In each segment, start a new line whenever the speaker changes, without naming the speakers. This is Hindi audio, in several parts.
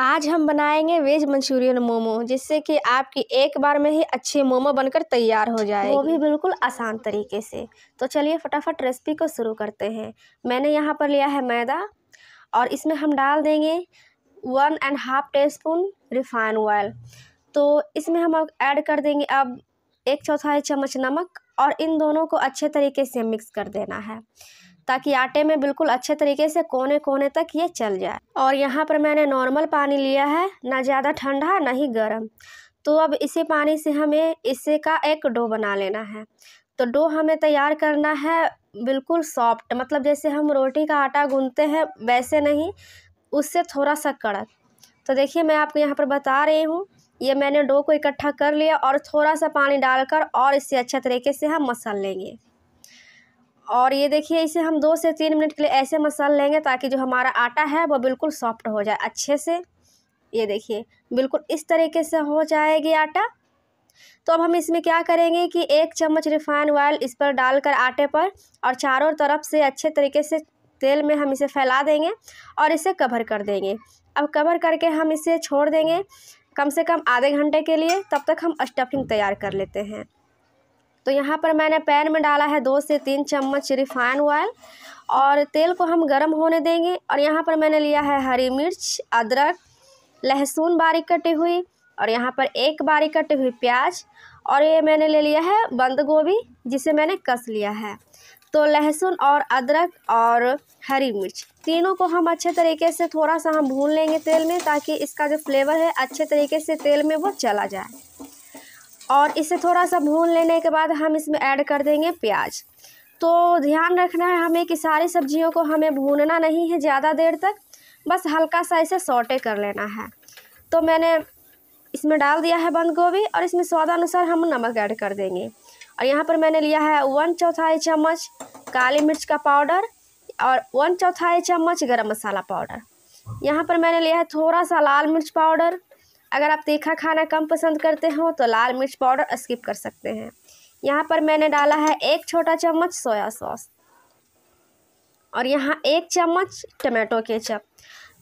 आज हम बनाएंगे वेज मंचूरियन मोमो जिससे कि आपकी एक बार में ही अच्छे मोमो बनकर तैयार हो जाए वो भी बिल्कुल आसान तरीके से तो चलिए फटाफट रेसिपी को शुरू करते हैं मैंने यहाँ पर लिया है मैदा और इसमें हम डाल देंगे one and half teaspoon refine oil तो इसमें हम ऐड कर देंगे अब एक चौथाई चम्मच नमक और इन दोनों को अच्छे तरीके से मिक्स कर देना है ताकि आटे में बिल्कुल अच्छे तरीके से कोने कोने तक ये चल जाए और यहाँ पर मैंने नॉर्मल पानी लिया है ना ज़्यादा ठंडा ना ही गर्म तो अब इसी पानी से हमें इसे का एक डो बना लेना है तो डो हमें तैयार करना है बिल्कुल सॉफ्ट मतलब जैसे हम रोटी का आटा गूंथते हैं वैसे नहीं उससे थोड़ा सा कड़क तो देखिए मैं आपको यहाँ पर बता रही हूँ ये मैंने डो को इकट्ठा कर लिया और थोड़ा सा पानी डालकर और इसे अच्छे तरीके से हम मसल लेंगे और ये देखिए इसे हम दो से तीन मिनट के लिए ऐसे मसल लेंगे ताकि जो हमारा आटा है वो बिल्कुल सॉफ्ट हो जाए अच्छे से ये देखिए बिल्कुल इस तरीके से हो जाएगी आटा तो अब हम इसमें क्या करेंगे कि एक चम्मच रिफाइन ऑयल इस पर डालकर आटे पर और चारों तरफ से अच्छे तरीके से तेल में हम इसे फैला देंगे और इसे कवर कर देंगे अब कवर करके हम इसे छोड़ देंगे कम से कम आधे घंटे के लिए तब तक हम स्टफिंग तैयार कर लेते हैं तो यहाँ पर मैंने पैन में डाला है दो से तीन चम्मच रिफाइन ऑयल और तेल को हम गर्म होने देंगे और यहाँ पर मैंने लिया है हरी मिर्च अदरक लहसुन बारीक कटी हुई और यहाँ पर एक बारीक कटी हुई प्याज और ये मैंने ले लिया है बंद गोभी जिसे मैंने कस लिया है तो लहसुन और अदरक और हरी मिर्च तीनों को हम अच्छे तरीके से थोड़ा सा हम भून लेंगे तेल में ताकि इसका जो फ्लेवर है अच्छे तरीके से तेल में वो चला जाए और इसे थोड़ा सा भून लेने के बाद हम इसमें ऐड कर देंगे प्याज तो ध्यान रखना है हमें कि सारी सब्जियों को हमें भूनना नहीं है ज़्यादा देर तक बस हल्का सा इसे सोटे कर लेना है तो मैंने इसमें डाल दिया है बंद गोभी और इसमें स्वादानुसार हम नमक ऐड कर देंगे और यहाँ पर मैंने लिया है वन चौथाई चम्मच काली मिर्च का पाउडर और वन चौथाई चम्मच गरम मसाला पाउडर यहाँ पर मैंने लिया है थोड़ा सा लाल मिर्च पाउडर अगर आप तीखा खाना कम पसंद करते हो तो लाल मिर्च पाउडर स्किप कर सकते हैं यहाँ पर मैंने डाला है एक छोटा चम्मच सोया सॉस और यहाँ एक चम्मच टमाटो केचप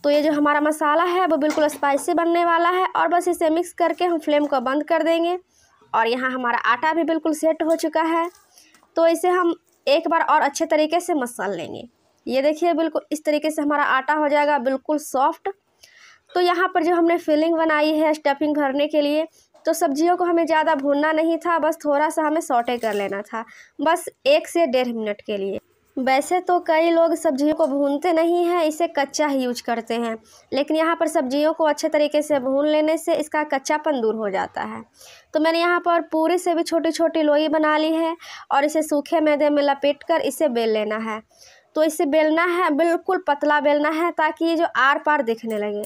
तो ये जो हमारा मसाला है वो बिल्कुल स्पाइसी बनने वाला है और बस इसे मिक्स करके हम फ्लेम को बंद कर देंगे और यहाँ हमारा आटा भी बिल्कुल सेट हो चुका है तो इसे हम एक बार और अच्छे तरीके से मसल लेंगे ये देखिए बिल्कुल इस तरीके से हमारा आटा हो जाएगा बिल्कुल सॉफ्ट तो यहाँ पर जो हमने फिलिंग बनाई है स्टफिंग भरने के लिए तो सब्जियों को हमें ज़्यादा भूनना नहीं था बस थोड़ा सा हमें सॉटे कर लेना था बस एक से डेढ़ मिनट के लिए वैसे तो कई लोग सब्जियों को भूनते नहीं हैं इसे कच्चा ही यूज करते हैं लेकिन यहाँ पर सब्जियों को अच्छे तरीके से भून लेने से इसका कच्चापन दूर हो जाता है तो मैंने यहाँ पर पूरी से भी छोटी छोटी लोई बना ली है और इसे सूखे मैदे में लपेट कर इसे बेल लेना है तो इसे बेलना है बिल्कुल पतला बेलना है ताकि ये जो आर पार दिखने लगे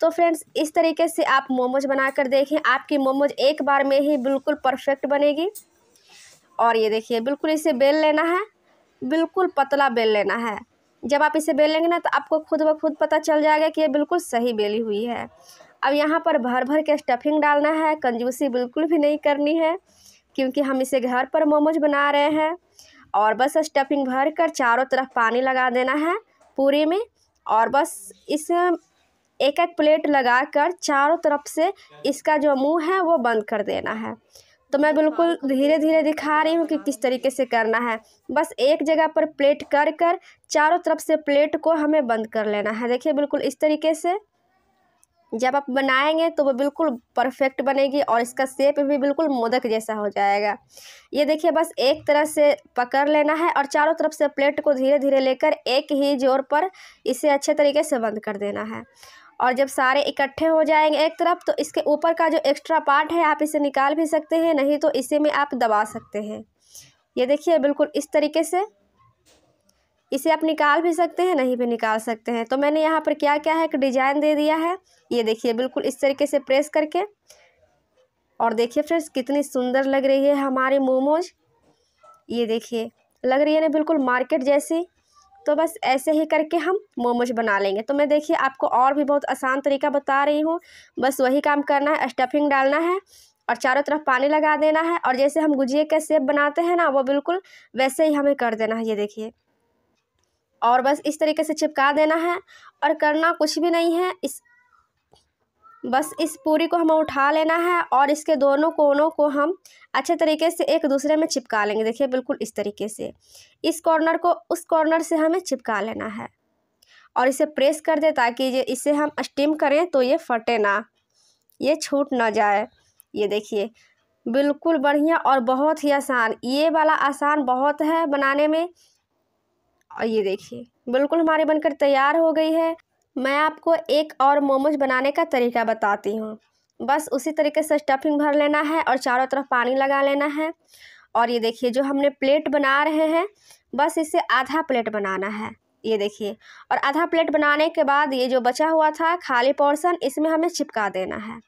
तो फ्रेंड्स इस तरीके से आप मोमोज बनाकर देखें आपकी मोमोज एक बार में ही बिल्कुल परफेक्ट बनेगी और ये देखिए बिल्कुल इसे बेल लेना है बिल्कुल पतला बेल लेना है जब आप इसे बेल लेंगे ना तो आपको खुद ब खुद पता चल जाएगा कि ये बिल्कुल सही बेली हुई है अब यहाँ पर भर भर के स्टफिंग डालना है कंजूसी बिल्कुल भी नहीं करनी है क्योंकि हम इसे घर पर मोमोज बना रहे हैं और बस स्टफिंग भर कर चारों तरफ पानी लगा देना है पूरी में और बस इस एक एक प्लेट लगा कर चारों तरफ से इसका जो मुंह है वो बंद कर देना है तो मैं बिल्कुल धीरे धीरे दिखा रही हूँ कि किस तरीके से करना है बस एक जगह पर प्लेट कर कर चारों तरफ से प्लेट को हमें बंद कर लेना है देखिए बिल्कुल इस तरीके से जब आप बनाएंगे तो वो बिल्कुल परफेक्ट बनेगी और इसका सेप भी बिल्कुल मोदक जैसा हो जाएगा ये देखिए बस एक तरह से पकड़ लेना है और चारों तरफ से प्लेट को धीरे धीरे लेकर एक ही जोर पर इसे अच्छे तरीके से बंद कर देना है और जब सारे इकट्ठे हो जाएंगे एक तरफ तो इसके ऊपर का जो एक्स्ट्रा पार्ट है आप इसे निकाल भी सकते हैं नहीं तो इसे में आप दबा सकते हैं ये देखिए बिल्कुल इस तरीके से इसे आप निकाल भी सकते हैं नहीं भी निकाल सकते हैं तो मैंने यहाँ पर क्या क्या है एक डिज़ाइन दे दिया है ये देखिए बिल्कुल इस तरीके से प्रेस करके और देखिए फ्रेंड्स कितनी सुंदर लग रही है हमारी मोमोज ये देखिए लग रही है ना बिल्कुल मार्केट जैसी तो बस ऐसे ही करके हम मोमोज बना लेंगे तो मैं देखिए आपको और भी बहुत आसान तरीका बता रही हूँ बस वही काम करना है स्टफिंग डालना है और चारों तरफ पानी लगा देना है और जैसे हम गुजिए का सेप बनाते हैं ना वो बिल्कुल वैसे ही हमें कर देना है ये देखिए और बस इस तरीके से चिपका देना है और करना कुछ भी नहीं है इस बस इस पूरी को हमें उठा लेना है और इसके दोनों कोनों को हम अच्छे तरीके से एक दूसरे में चिपका लेंगे देखिए बिल्कुल इस तरीके से इस कॉर्नर को उस कॉर्नर से हमें चिपका लेना है और इसे प्रेस कर दे ताकि ये इसे हम स्टीम करें तो ये फटे ना ये छूट ना जाए ये देखिए बिल्कुल बढ़िया और बहुत ही आसान ये वाला आसान बहुत है बनाने में और ये देखिए बिल्कुल हमारी बनकर तैयार हो गई है मैं आपको एक और मोमोज बनाने का तरीका बताती हूँ बस उसी तरीके से स्टफिंग भर लेना है और चारों तरफ पानी लगा लेना है और ये देखिए जो हमने प्लेट बना रहे हैं बस इसे आधा प्लेट बनाना है ये देखिए और आधा प्लेट बनाने के बाद ये जो बचा हुआ था खाली पोर्शन इसमें हमें चिपका देना है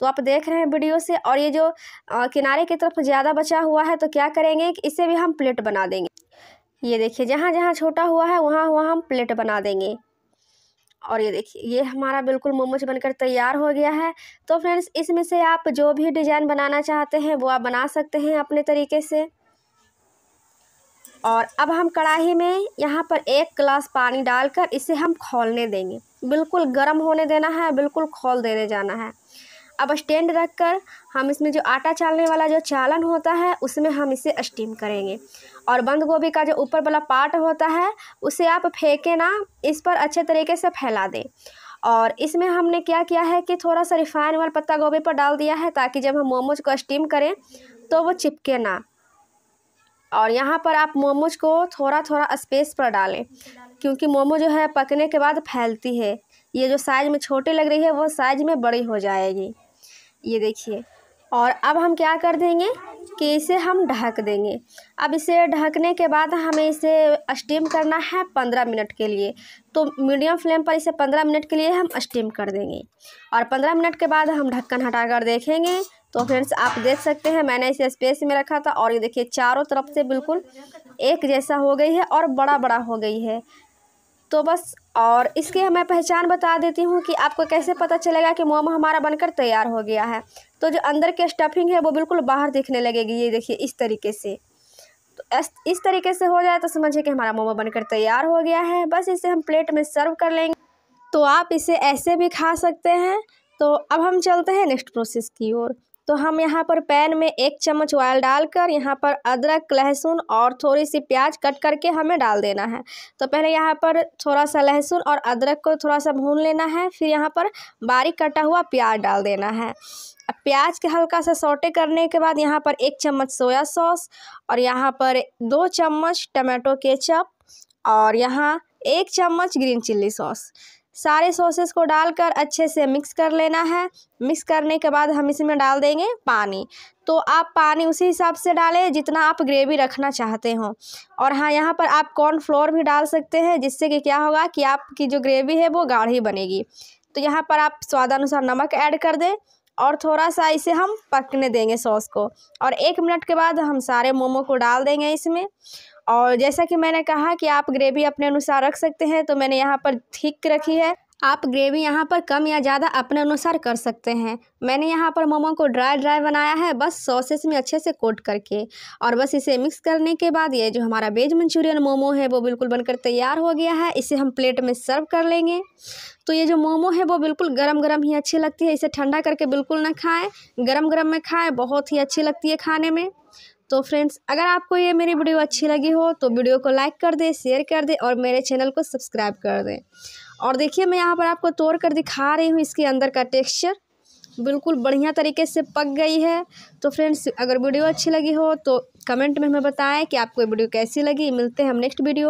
तो आप देख रहे हैं वीडियो से और ये जो आ, किनारे की तरफ ज़्यादा बचा हुआ है तो क्या करेंगे कि इसे भी हम प्लेट बना देंगे ये देखिए जहाँ जहाँ छोटा हुआ है वहाँ वहाँ हम प्लेट बना देंगे और ये देखिए ये हमारा बिल्कुल मोमोज बनकर तैयार हो गया है तो फ्रेंड्स इसमें से आप जो भी डिज़ाइन बनाना चाहते हैं वो आप बना सकते हैं अपने तरीके से और अब हम कढ़ाई में यहाँ पर एक गिलास पानी डालकर इसे हम खोलने देंगे बिल्कुल गर्म होने देना है बिल्कुल खोल देने जाना है अब स्टैंड रख कर हम इसमें जो आटा चालने वाला जो चालन होता है उसमें हम इसे स्टीम करेंगे और बंद गोभी का जो ऊपर वाला पार्ट होता है उसे आप फेंके ना इस पर अच्छे तरीके से फैला दें और इसमें हमने क्या किया है कि थोड़ा सा रिफाइन वाला पत्ता गोभी पर डाल दिया है ताकि जब हम मोमोज को स्टीम करें तो वो चिपके ना और यहाँ पर आप मोमोज को थोड़ा थोड़ा स्पेस पर डालें क्योंकि मोमो जो है पकने के बाद फैलती है ये जो साइज़ में छोटी लग रही है वो साइज़ में बड़ी हो जाएगी ये देखिए और अब हम क्या कर देंगे कि इसे हम ढक देंगे अब इसे ढकने के बाद हमें इसे स्टीम करना है पंद्रह मिनट के लिए तो मीडियम फ्लेम पर इसे पंद्रह मिनट के लिए हम स्टीम कर देंगे और पंद्रह मिनट के बाद हम ढक्कन हटा कर देखेंगे तो फ्रेंड्स आप देख सकते हैं मैंने इसे स्पेस में रखा था और ये देखिए चारों तरफ से बिल्कुल एक जैसा हो गई है और बड़ा बड़ा हो गई है तो बस और इसके मैं पहचान बता देती हूँ कि आपको कैसे पता चलेगा कि मोम हमारा बनकर तैयार हो गया है तो जो अंदर के स्टफिंग है वो बिल्कुल बाहर दिखने लगेगी ये देखिए इस तरीके से तो इस तरीके से हो जाए तो समझिए कि हमारा मोमो बनकर तैयार हो गया है बस इसे हम प्लेट में सर्व कर लेंगे तो आप इसे ऐसे भी खा सकते हैं तो अब हम चलते हैं नेक्स्ट प्रोसेस की ओर तो हम यहाँ पर पैन में एक चम्मच ऑयल डालकर यहाँ पर अदरक लहसुन और थोड़ी सी प्याज कट करके हमें डाल देना है तो पहले यहाँ पर थोड़ा सा लहसुन और अदरक को थोड़ा सा भून लेना है फिर यहाँ पर बारीक कटा हुआ प्याज डाल देना है प्याज के हल्का सा सोटे करने के बाद यहाँ पर एक चम्मच सोया सॉस और यहाँ पर दो चम्मच टमाटो केचप और यहाँ एक चम्मच ग्रीन चिल्ली सॉस सारे सॉसेस को डालकर अच्छे से मिक्स कर लेना है मिक्स करने के बाद हम इसमें डाल देंगे पानी तो आप पानी उसी हिसाब से डालें जितना आप ग्रेवी रखना चाहते हो और हाँ यहाँ पर आप कॉर्न फ्लोर भी डाल सकते हैं जिससे कि क्या होगा कि आपकी जो ग्रेवी है वो गाढ़ी बनेगी तो यहाँ पर आप स्वादानुसार नमक ऐड कर दें और थोड़ा सा इसे हम पकने देंगे सॉस को और एक मिनट के बाद हम सारे मोमो को डाल देंगे इसमें और जैसा कि मैंने कहा कि आप ग्रेवी अपने अनुसार रख सकते हैं तो मैंने यहाँ पर थिक रखी है आप ग्रेवी यहाँ पर कम या ज़्यादा अपने अनुसार कर सकते हैं मैंने यहाँ पर मोमो को ड्राई ड्राई बनाया है बस सॉसेस में अच्छे से कोट करके और बस इसे मिक्स करने के बाद ये जो हमारा वेज मंचूरियन मोमो है वो बिल्कुल बनकर तैयार हो गया है इसे हम प्लेट में सर्व कर लेंगे तो ये जो मोमो है वो बिल्कुल गर्म गरम ही अच्छी लगती है इसे ठंडा करके बिल्कुल ना खाएँ गर्म गर्म में खाएँ बहुत ही अच्छी लगती है खाने में तो फ्रेंड्स अगर आपको ये मेरी वीडियो अच्छी लगी हो तो वीडियो को लाइक कर दें शेयर कर दें और मेरे चैनल को सब्सक्राइब कर दें और देखिए मैं यहाँ पर आपको तोड़ कर दिखा रही हूँ इसके अंदर का टेक्सचर बिल्कुल बढ़िया तरीके से पक गई है तो फ्रेंड्स अगर वीडियो अच्छी लगी हो तो कमेंट में हमें बताएं कि आपको वीडियो कैसी लगी मिलते हैं हम नेक्स्ट वीडियो